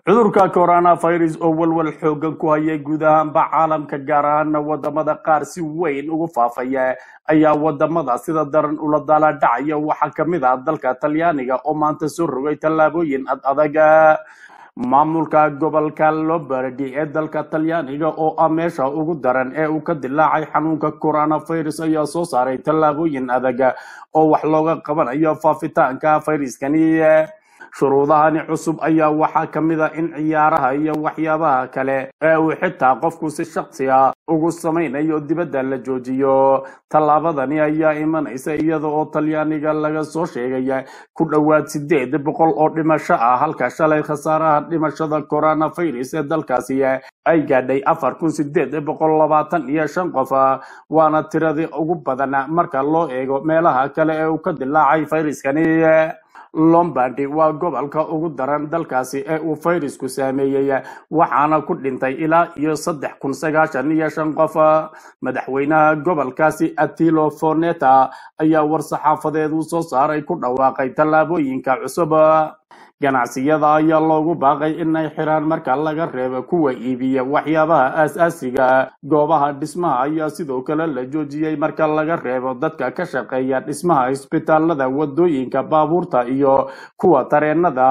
cudurka corona virus oo walwal xooggan ku hayay guud ahaanba caalamka gaar ahaana wadamada qaar si weyn ugu faafaya ayaa waddamada sida daran ula daalaa dhacaya waxaa ka mid ah dalka talyaaniga oo maanta soo rogay tallaabooyin ad adaga maamulka gobolka lobardi ee dalka talyaaniga oo ah meesha ugu daran ee uu ka dilaacay xanuunka coronavirus ayaa soo saaray tallaabooyin adag oo wax looga qabanayo faafitaanka fayruskani shuruudahani cusub ayaa waxaa ka mid a in ciyaaraha iyo waxyaabaha kale ee uu xitaa qofku si shaksiga ah ugu samaynayo dibadda la joojiyo tallaabadani ayaa imanaysa iyada oo talyaaniga laga soo sheegaya ku dhowaad siddeed boqol oo dhimasho ah halka shalay khasaaraha dhimashada koronafirus ee dalkaasi ay gaadhay afar kun siddeed boqol labaatan iyo shan qof waana tiradii ugu badan marka loo eego meelaha kale ee uu ka dilaacay fayruskani lombardy waa gobolka ugu daran dalkaasi ee uu fayrasku saameeyey waxaana ku dhintay ilaa iyo saddex kun sagaashan iyo shan qof madaxweynaha gobolkaasi atilo forneta ayaa war saxaafadeed uu soo saaray ku dhawaaqay tallaabooyinka cusub ganacsiyada ayaa loogu baaqay inay xiraan marka laga reebo kuwa iibiya waxyaabaha aas-aasiga ah. goobaha dhismaha ayaa sidoo kale la joojiyey marka laga reebo dadka ka shaqeeya dhismaha isbitaalada waddooyinka baabuurta iyo kuwa tareennada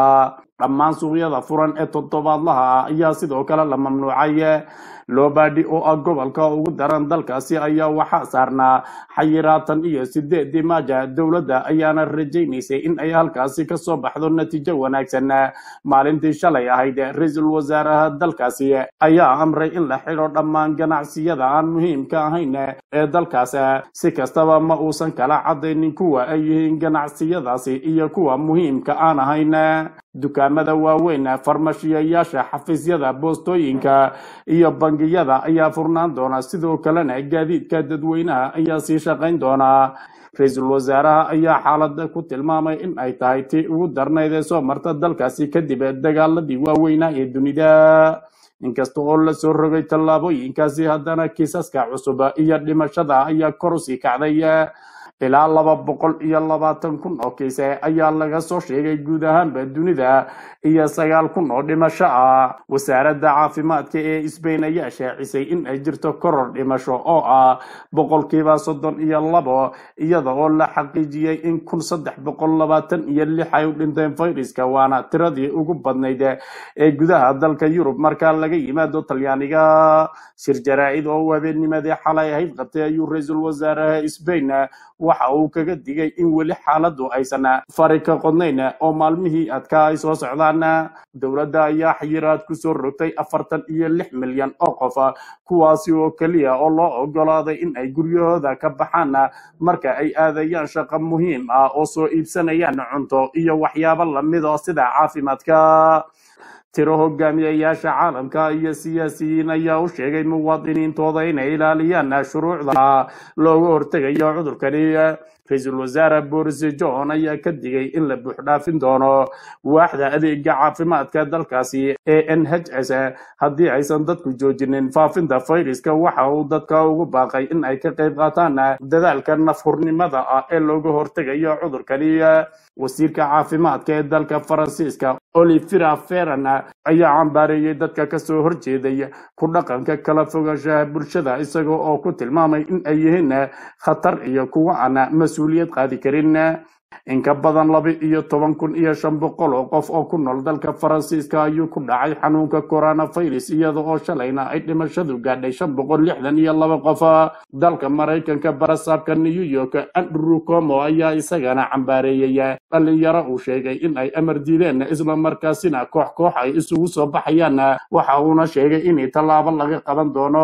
dhammaan suuqyada furan ee toddobaadlaha ah ayaa sidoo kale la mamnuucay loobaadhi oo ah gobolka ugu daran dalkaasi ayaa waxaa saarnaa xayiraatan iyo sideeddii maaja dowladda ayaana rajaynaysay in ay halkaasi kasoo baxdo natiijo wanaagsan maalintii shalay ahayd ra-iisul wasaaraha dalkaasi ayaa amray in la xidho dhammaan ganacsiyada aan muhiimka ahayn ee dalkaas si kastaba ma uusan kala caddaynin kuwa ay yihiin ganacsiyadaasi iyo kuwa muhiimka aan ahayn dukaamada waaweyn farmashiyayaasha xafiisyada boostooyinka iyo bangiyada ayaa furnaan doona sidoo kalena gaadiidka dadweynaha ayaa sii shaqayn doonaa ra-iisul wasaaraha ayaa xaalada ku tilmaamay in ay tahay tii ugu darnayd ee soo marta dalkaasi kadib dagaaladii waaweynaa ee dunida inkasta oo lasoo rogay tallaabooyinkaasi haddana kiisaska cusub iyo dhimashada ayaa kor usii kacday ilaa laba boqol iyo labaatan kun oo kiise ayaa laga soo sheegay guud ahaanba dunida iyo sagaal kun oo dhimasho ah wasaaradda caafimaadka ee sbain ayaa shaacisay in ay jirto koror dhimasho oo ah boqolkiiba soddon iyo labo iyada oo la xaqiijiyey in kun saddex boqol labaatan iyo lix ay u dhinteen fayraska waana tiradii ugu badnayd ee gudaha dalka yurub markaa laga yimaado talyaaniga shir jaraa-id oo u habeennimadii xalay ahayd qabtay ayuu ra-iisul wasaaraha sbain waxa uu kaga digay in weli xaaladdu aysan fari ka qodnayn oo maalmihii adkaa ay soo socdaan dowladda ayaa xayiraad kusoo rogtay afartan iyo lix milyan oo qof kuwaasi oo keliya oo loo ogolaaday in ay guryahooda ka baxaan marka ay aadayaan shaqo muhiim ah oo soo iibsanayaan cunto iyo waxyaabo lamid oo ah sida caafimaadka tiro hogaamiyayaasha caalamka iyo siyaasiyiin ayaa u sheegay muwaadiniintooda inay ilaaliyaan shuruucda looga hortegayo cudurkani ra-iisul wasaare boris john ayaa ka digay in la buuxdhaafin doono waaxda adeega caafimaadka dalkaasi ee n h s haddii aysan dadku joojinin faafinta fayraska waxa uu dadka ugu baaqay in ay ka qayb qaataan dadaalka nafhurnimada ah ee looga hortegayo cudurkani wasiirka caafimaadka ee dalka faransiiska olivira ferana ayaa cambaareeyey dadka kasoo soo horjeedaya ku dhaqanka kala fogashaha bulshada isaga oo ku tilmaamay in ay yihiin khatar iyo kuwo aan mas-uuliyad qaadi karin In ka badan laba iyo toban kun iyo shan boqol oo qof oo ku nool dalka Faransiiska ayuu ku dhacay xanuunka coronavirus iyada oo shalayna ay dhimashadu gaadhay shan boqol lixdan iyo laba qof. Dalka Maraykanka barasaabka New York Andrew Cuomo ayaa isagana cambaareeyay dhallinyaro uu sheegay in ay amar diideen isla markaasina koox koox ay isugu soo baxayaan waxa uuna sheegay in tallaabo laga qaban doono.